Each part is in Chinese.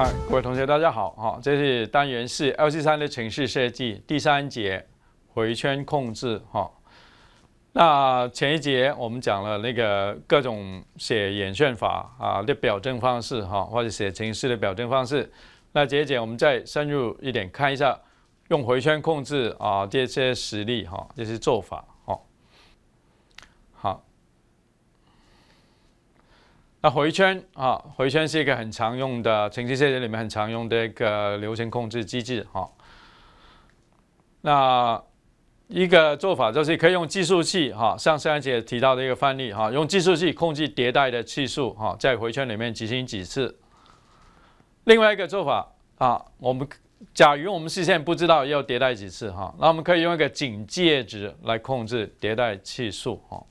嗨，各位同学，大家好哈！这是单元四 L C 三的程序设计第三节回圈控制哈。那前一节我们讲了那个各种写演算法啊的表征方式哈，或者写程式的表征方式。那这一节我们再深入一点看一下用回圈控制啊这些实例哈这些做法。那回圈啊，回圈是一个很常用的程序设计里面很常用的一个流程控制机制哈。那一个做法就是可以用计数器哈，像上一节提到的一个范例哈，用计数器控制迭代的次数哈，在回圈里面执行几次。另外一个做法啊，我们假如我们事先不知道要迭代几次哈，那我们可以用一个警戒值来控制迭代次数哈。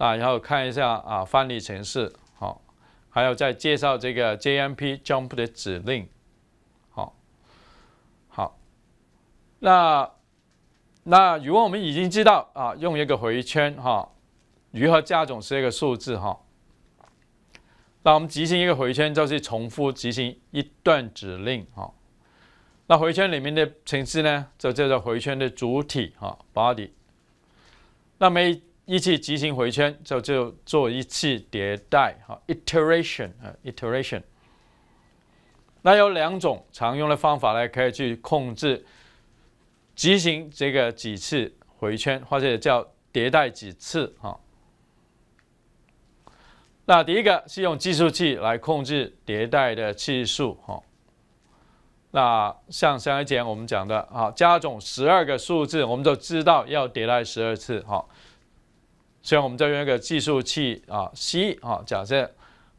啊，然后看一下啊，范例程式好，还有在介绍这个 JMP jump 的指令，好，好，那那如果我们已经知道啊，用一个回圈哈，如何加总是一个数字哈，那我们执行一个回圈就是重复执行一段指令哈，那回圈里面的程式呢，就叫做回圈的主体哈 body，那每一次执行回圈就就做一次迭代，哈，iteration，啊，iteration。那有两种常用的方法呢，可以去控制执行这个几次回圈，或者叫迭代几次，哈。那第一个是用计数器来控制迭代的次数，哈。那像上一节我们讲的，啊，加总十二个数字，我们就知道要迭代十二次，哈。所以我们在用一个计数器啊 c 啊，假设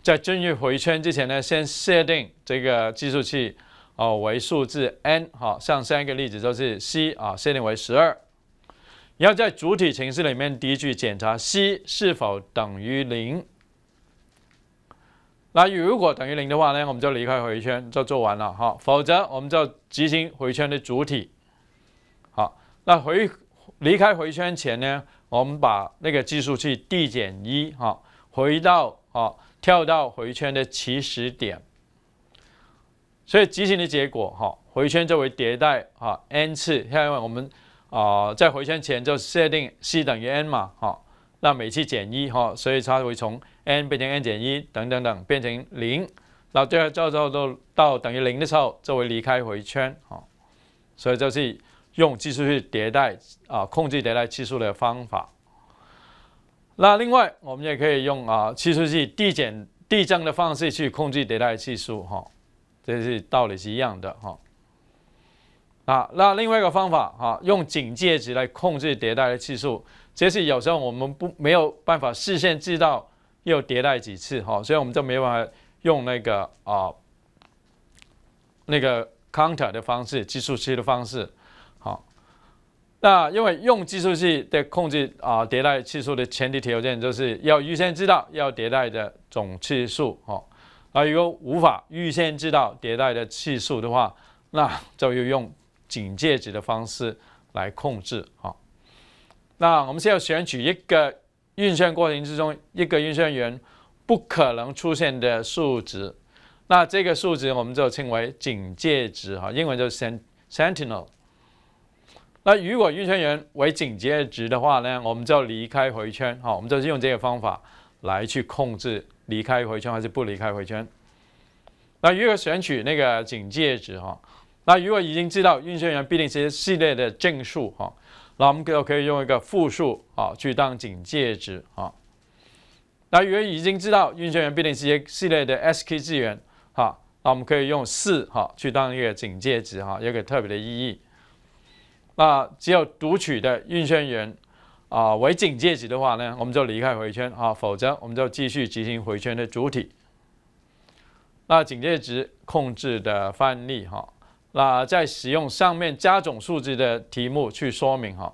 在进入回圈之前呢，先设定这个计数器哦为数字 n 哈，上三个例子就是 c 啊设定为十二，然后在主体程式里面第一句检查 c 是否等于零，那如果等于零的话呢，我们就离开回圈就做完了哈，否则我们就执行回圈的主体。好，那回离开回圈前呢？我们把那个计数器递减一哈，回到啊跳到回圈的起始点。所以执行的结果哈，回圈作为迭代哈 n 次，因为我们啊在回圈前就设定 c 等于 n 嘛哈，那每次减一哈，所以它会从 n 变成 n 减一，等等等变成零，那后最后最后都到等于零的时候作为离开回圈哈，所以就是。用计数器迭代啊，控制迭代次数的方法。那另外，我们也可以用啊计数器递减、递增的方式去控制迭代次数，哈，这是道理是一样的，哈。啊，那另外一个方法啊，用警戒值来控制迭代的次数，这是有时候我们不没有办法事先知道要迭代几次，哈，所以我们就没办法用那个啊那个 counter 的方式，计数器的方式。那因为用计数器的控制啊，迭代次数的前提条件就是要预先知道要迭代的总次数哦。而如果无法预先知道迭代的次数的话，那就要用警戒值的方式来控制啊。那我们是要选取一个运算过程之中一个运算员不可能出现的数值，那这个数值我们就称为警戒值哈，英文就 sent sentinel。那如果运算员为警戒值的话呢，我们就离开回圈好，我们就是用这个方法来去控制离开回圈还是不离开回圈。那如果选取那个警戒值哈，那如果已经知道运算员必定是系列的正数哈，那我们可可以用一个负数啊去当警戒值啊。那如果已经知道运算员必定是系列的 S K 资源哈，那我们可以用四哈去当一个警戒值哈，有个特别的意义。那只有读取的运算员啊，为警戒值的话呢，我们就离开回圈啊，否则我们就继续执行回圈的主体。那警戒值控制的范例哈，那在使用上面加种数字的题目去说明哈。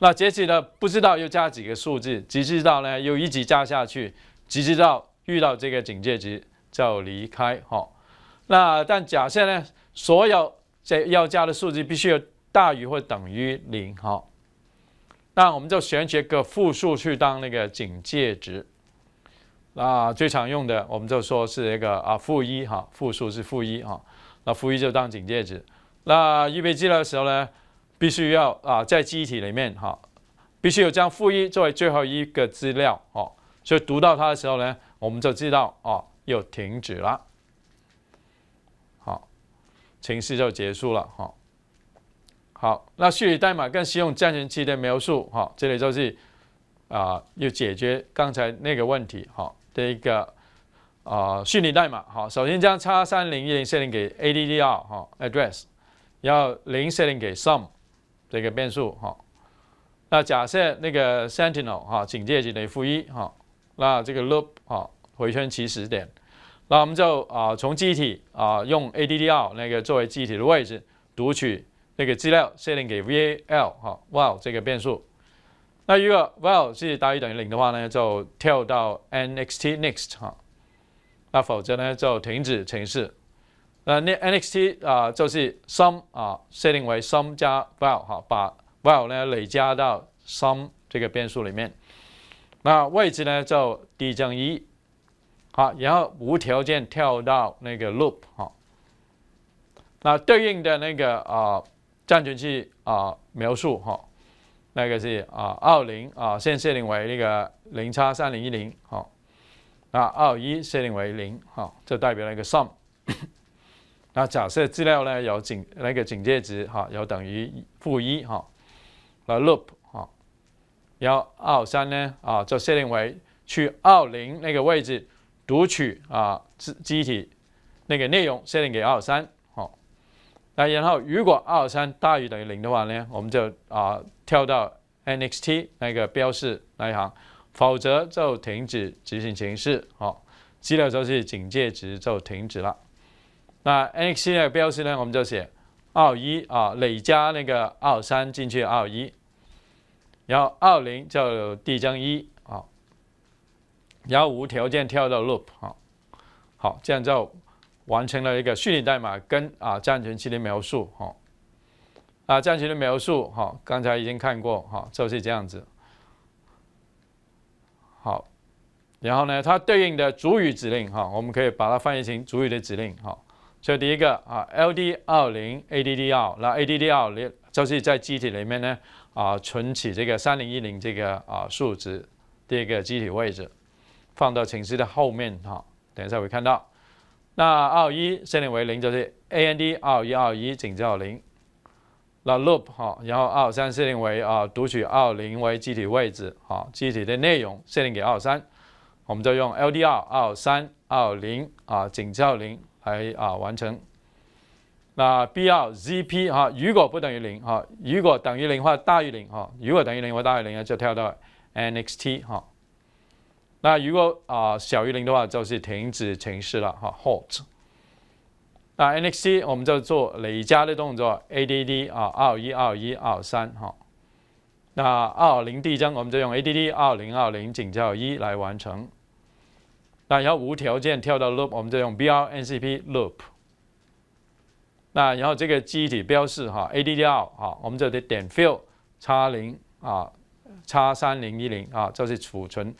那截止呢不知道又加几个数字，只知道呢又一直加下去，只知道遇到这个警戒值就离开哈。那但假设呢，所有这要加的数字必须要大于或等于零哈，那我们就选一个负数去当那个警戒值。那最常用的我们就说是一个啊负一哈，负数是负一哈，那负一就当警戒值。那预备资的时候呢，必须要啊在机体里面哈，必须有将负一作为最后一个资料哦。所以读到它的时候呢，我们就知道哦又停止了。好，程序就结束了哈。好，那虚拟代码更使用计算器的描述哈，这里就是啊，要解决刚才那个问题哈的一个啊虚拟代码好。首先将叉三零零设定给 A D D R 哈 Address，然后零设定给 Sum 这个变数哈。那假设那个 Sentinel 哈警戒值等于负一哈，那这个 Loop 哈回圈起始点，那我们就啊从机体啊用 A D D R 那个作为机体的位置读取。那个资料设定给 val 哈 v a l 这个变数，那如果 v a l 是大于等于零的话呢，就跳到 nxt next 哈，那否则呢就停止程式。那 n nxt 啊就是 sum 啊设定为 sum 加 v a l 哈，把 v a l 呢累加到 sum 这个变数里面。那位置呢就递增一，好，然后无条件跳到那个 loop 哈。那对应的那个啊。站进去啊描述哈，那个是啊二零啊先设定为那个零叉三零一零哈，那二一设定为零哈，就代表那个 sum。那假设资料呢有警那个警戒值哈有等于负一哈，那 loop 哈，然后二三呢啊就设定为去二零那个位置读取啊字机体那个内容设定给二三。那然后，如果二三大于等于零的话呢，我们就啊跳到 nxt 那个标示那一行，否则就停止执行形式，好，接下来就是警戒值就停止了。那 nxt 的标示呢，我们就写二一啊，累加那个二三进去二一，然后二零就递增一啊，然后无条件跳到 loop 啊，好，这样就。完成了一个虚拟代码跟啊，栈存器的描述哈啊，栈存的描述哈，刚才已经看过哈，就是这样子好，然后呢，它对应的主语指令哈，我们可以把它翻译成主语的指令哈。这第一个啊，L D 二零 A D D L，那 A D D L 就是在机体里面呢啊，存取这个三零一零这个啊数值，第二个机体位置放到程序的后面哈，等一下会看到。那二一设定为零，就是 A N D 二一二一，紧叫零。那 loop 哈，然后二三设定为啊，读取二零为具体位置啊，具体的内容设定给二三，我们就用 L D R 二三二零啊，紧叫零来啊完成。那 B 二 Z P 哈，如果不等于零哈，如果等于零或大于零哈，如果等于零或大于零，就跳到 N X T 哈。那如果啊小于零的话，就是停止程式了哈，halt。那 nxc 我们就做累加的动作，add 啊，二一二一二三哈。那二零递增，我们就用 add 二零二零，增加一来完成。那要无条件跳到 loop，我们就用 b r n c p loop。那然后这个机体标示哈，addr 哈，我们就得点 fill 叉零啊，叉三零一零啊，就是储存。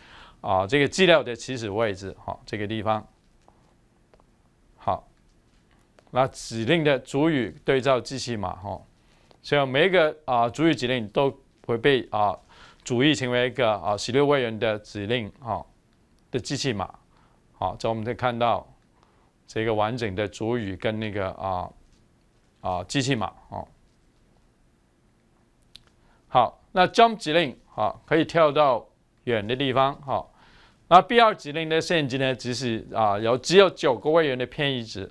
啊，这个资料的起始位置，好，这个地方，好，那指令的主语对照机器码，哈，所以每一个啊主语指令都会被啊主译成为一个啊十六位元的指令啊的机器码，好，在我们可以看到这个完整的主语跟那个啊啊机器码，哦。好，那 jump 指令，好，可以跳到远的地方，好。那 B 二指令的限制呢？只是啊，有只有九个位元的偏移值。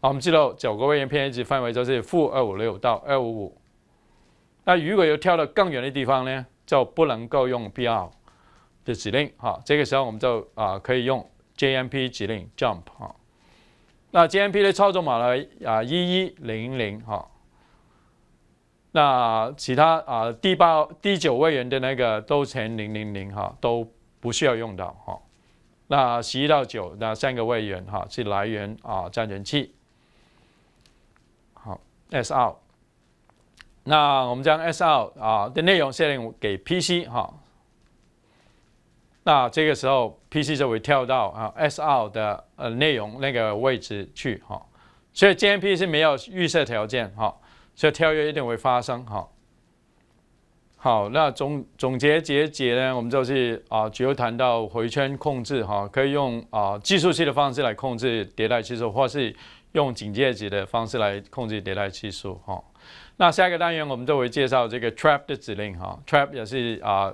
啊，我们知道九个位元偏移值范围就是负二五六到二五五。那如果有跳到更远的地方呢，就不能够用 B 二的指令。好，这个时候我们就啊可以用 JMP 指令 Jump 啊。那 JMP 的操作码呢？啊，一一零零哈。那其他啊第八、第九位元的那个都乘零零零哈，都。不需要用到哈，那十一到九那三个位元哈是来源啊，占元器。好，S out。那我们将 S out 啊的内容设定给 P C 哈，那这个时候 P C 就会跳到啊 S out 的呃内容那个位置去哈，所以 J m P 是没有预设条件哈，所以跳跃一定会发生哈。好，那总总结结节呢？我们就是啊，主要谈到回圈控制哈，可以用啊计数器的方式来控制迭代系数，或是用警戒值的方式来控制迭代系数哈。那下一个单元我们就会介绍这个 trap 的指令哈，trap 也是啊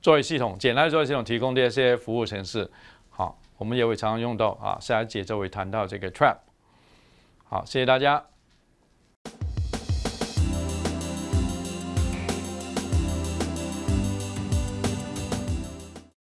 作为系统，简单的作为系统提供的一些服务程式，好，我们也会常常用到啊。下一节就会谈到这个 trap。好，谢谢大家。